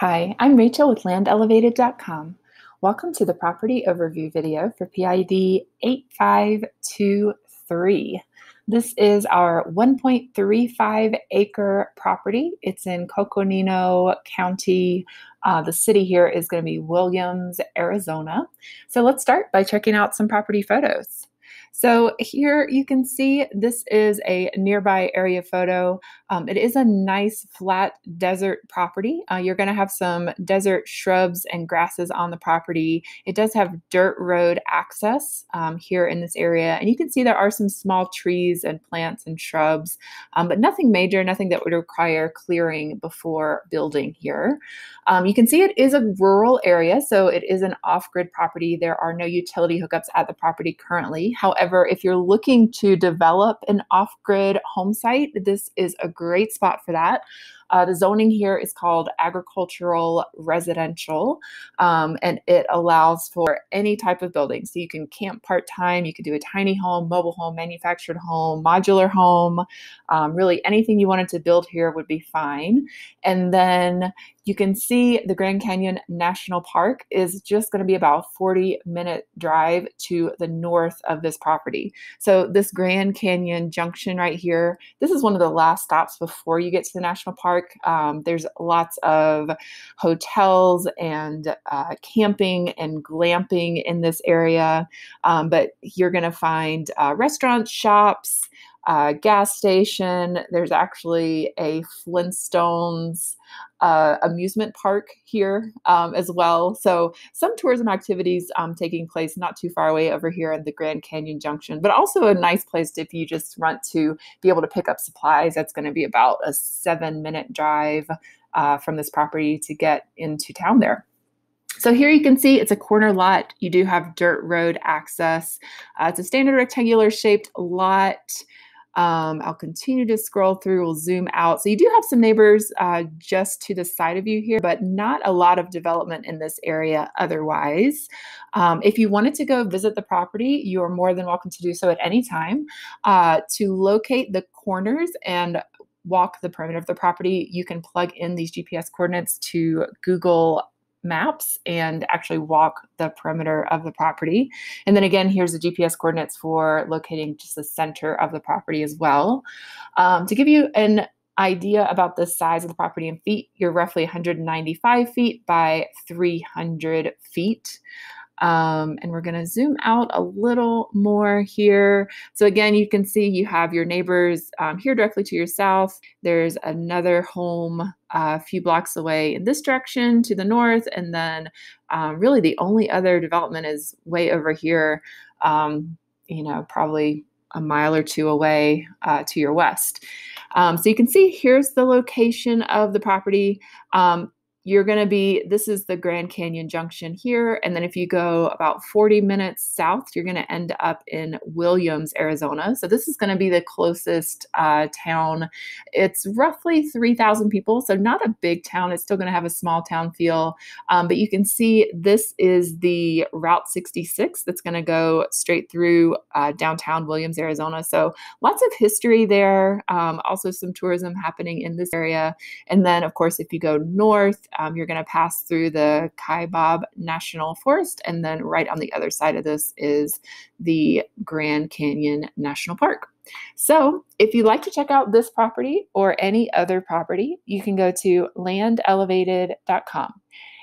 Hi, I'm Rachel with landelevated.com. Welcome to the property overview video for PID 8523. This is our 1.35 acre property. It's in Coconino County. Uh, the city here is going to be Williams, Arizona. So let's start by checking out some property photos. So here you can see this is a nearby area photo. Um, it is a nice flat desert property. Uh, you're going to have some desert shrubs and grasses on the property. It does have dirt road access um, here in this area. And you can see there are some small trees and plants and shrubs, um, but nothing major, nothing that would require clearing before building here. Um, you can see it is a rural area, so it is an off-grid property. There are no utility hookups at the property currently. However, However, if you're looking to develop an off grid home site, this is a great spot for that. Uh, the zoning here is called agricultural residential, um, and it allows for any type of building. So you can camp part time, you can do a tiny home, mobile home, manufactured home, modular home. Um, really, anything you wanted to build here would be fine. And then you can see the Grand Canyon National Park is just going to be about a 40 minute drive to the north of this property. So, this Grand Canyon Junction right here, this is one of the last stops before you get to the national park. York. Um, there's lots of hotels and uh, camping and glamping in this area, um, but you're going to find uh, restaurants, shops, uh, gas station. There's actually a Flintstones uh, amusement park here um, as well. So some tourism activities um, taking place not too far away over here in the Grand Canyon Junction, but also a nice place if you just want to be able to pick up supplies. That's going to be about a seven minute drive uh, from this property to get into town there. So here you can see it's a corner lot. You do have dirt road access. Uh, it's a standard rectangular shaped lot. Um, I'll continue to scroll through, we'll zoom out. So you do have some neighbors uh, just to the side of you here, but not a lot of development in this area otherwise. Um, if you wanted to go visit the property, you are more than welcome to do so at any time. Uh, to locate the corners and walk the perimeter of the property, you can plug in these GPS coordinates to Google maps and actually walk the perimeter of the property. And then again, here's the GPS coordinates for locating just the center of the property as well. Um, to give you an idea about the size of the property in feet, you're roughly 195 feet by 300 feet. Um, and we're going to zoom out a little more here. So again, you can see you have your neighbors um, here directly to your south. There's another home uh, a few blocks away in this direction to the north. And then um, really the only other development is way over here, um, you know, probably a mile or two away uh, to your west. Um, so you can see here's the location of the property. Um, you're going to be this is the Grand Canyon Junction here. And then if you go about 40 minutes south, you're going to end up in Williams, Arizona. So this is going to be the closest uh, town. It's roughly 3,000 people. So not a big town. It's still going to have a small town feel. Um, but you can see this is the Route 66 that's going to go straight through uh, downtown Williams, Arizona. So lots of history there. Um, also, some tourism happening in this area. And then, of course, if you go north, um, you're going to pass through the Kaibab National Forest, and then right on the other side of this is the Grand Canyon National Park. So, if you'd like to check out this property or any other property, you can go to landelevated.com.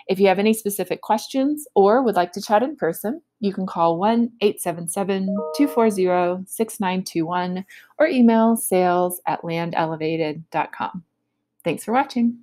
If you have any specific questions or would like to chat in person, you can call 1 877 240 6921 or email sales at landelevated.com. Thanks for watching.